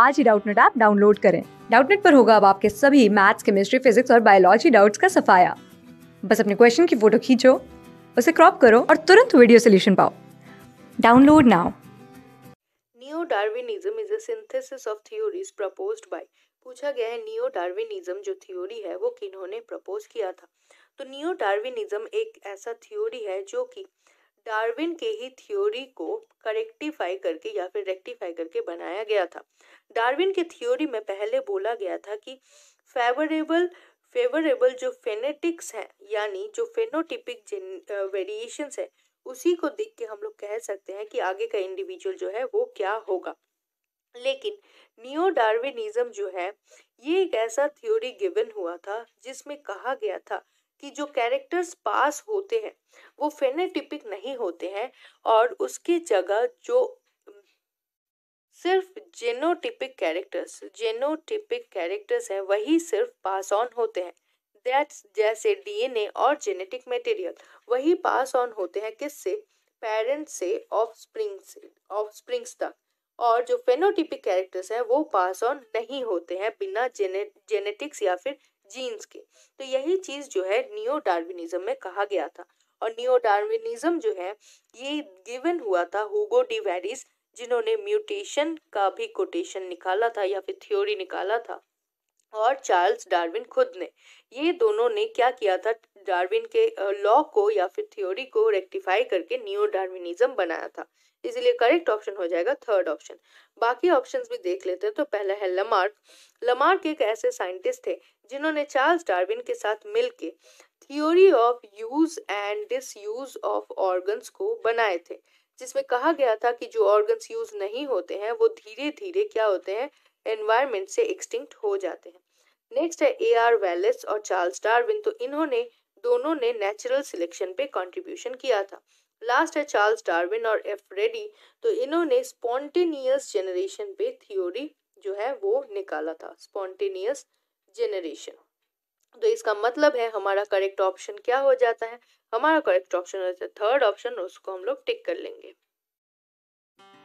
आज ही Doubtnut app download करें डाउटनेट पर होगा अब आपके सभी मैथ्स केमिस्ट्री फिजिक्स और बायोलॉजी डाउट्स का सफाया बस अपने क्वेश्चन की फोटो खींचो उसे क्रॉप करो और तुरंत वीडियो सोल्यूशन पाओ download now neo Darwinism is a synthesis of theories proposed by पूछा गया है नियो डार्विनिज्म जो थ्योरी है वो किन्होंने प्रपोज किया था तो नियो डार्विनिज्म एक ऐसा थ्योरी है जो कि डार्विन के ही थ्योरी को करेक्टिफाई करके या फिर रेक्टिफाई करके बनाया गया था डार्विन के थ्योरी में पहले बोला गया था कि फेवरेबल फेवरेबल जो फेनेटिक्स हैं यानी जो फेनोटिपिक वेरिएशंस है उसी को देख के हम लोग कह सकते हैं कि आगे का इंडिविजुअल जो है वो क्या होगा लेकिन नियो डार्विनिज्म जो है ये एक ऐसा थ्योरी गिवन हुआ था जिसमें कहा गया था कि जो कैरेक्टर्स पास होते हैं वो फेनेटिपिक नहीं होते हैं और उसकी जगह जो सिर्फ जेनोटिपिक कैरेक्टर्स जेनोटिपिक कैरेक्टर्स हैं वही सिर्फ पास ऑन होते हैं दैट्स जैसे डीएनए और जेनेटिक मटेरियल वही पास ऑन होते हैं किससे पेरेंट्स से ऑफ स्प्रिंग से ऑफ तक और जो फेनोटिपिक कैरेक्टर्स हैं वो पास ऑन नहीं होते हैं बिना जेने जेनेटिक्स या फिर जीन्स के तो यही चीज़ जो है नियो डार्विनिज्म में कहा गया था और नियो डार्विनिज्म जो है ये गिवन हुआ था हुगो डी वेरिस जिन्होंने म्यूटेशन का भी कोटेशन निकाला था या फिर थ्योरी निकाला था और चार्ल्स डार्विन खुद ने ये दोनों ने क्या किया था डार्विन के लॉ को या फिर थ्योरी को रेक्टिफाई करके न्यू डार्विनिज्म बनाया था इसलिए करेक्ट ऑप्शन हो जाएगा थर्ड ऑप्शन बाकी ऑप्शंस भी देख लेते हैं तो पहला है लमार्क लमार्क एक ऐसे साइंटिस्ट थे जिन्होंने चार्ल्स डार्विन के साथ मिलके theory of use and disuse of organs को बनाए थे जिसमें कहा गया था कि जो ऑर्गन्स यूज नहीं होते हैं वो धीरे धीरे क्या होते हैं एनवायरमेंट से एक्सटिंक्ट हो जाते हैं नेक्स्ट है ए आर वेलेस और चार्ल्स डार्विन तो इन्होंने दोनों ने नेचुरल सिलेक्शन पे कंट्रीब्यूशन किया था लास्ट है चार्ल्स डार्विन और एफ रेडी तो इन्होंने स्पॉन्टेनियस जनरेशन पे थ्योरी जो है वो निकाला था स्पॉन्टेनियस जनरेशन तो इसका मतलब है हमारा करेक्ट ऑप्शन क्या हो जाता है हमारा करेक्ट ऑप्शन हो जाता है थर्ड ऑप्शन उसको हम लोग टिक कर लेंगे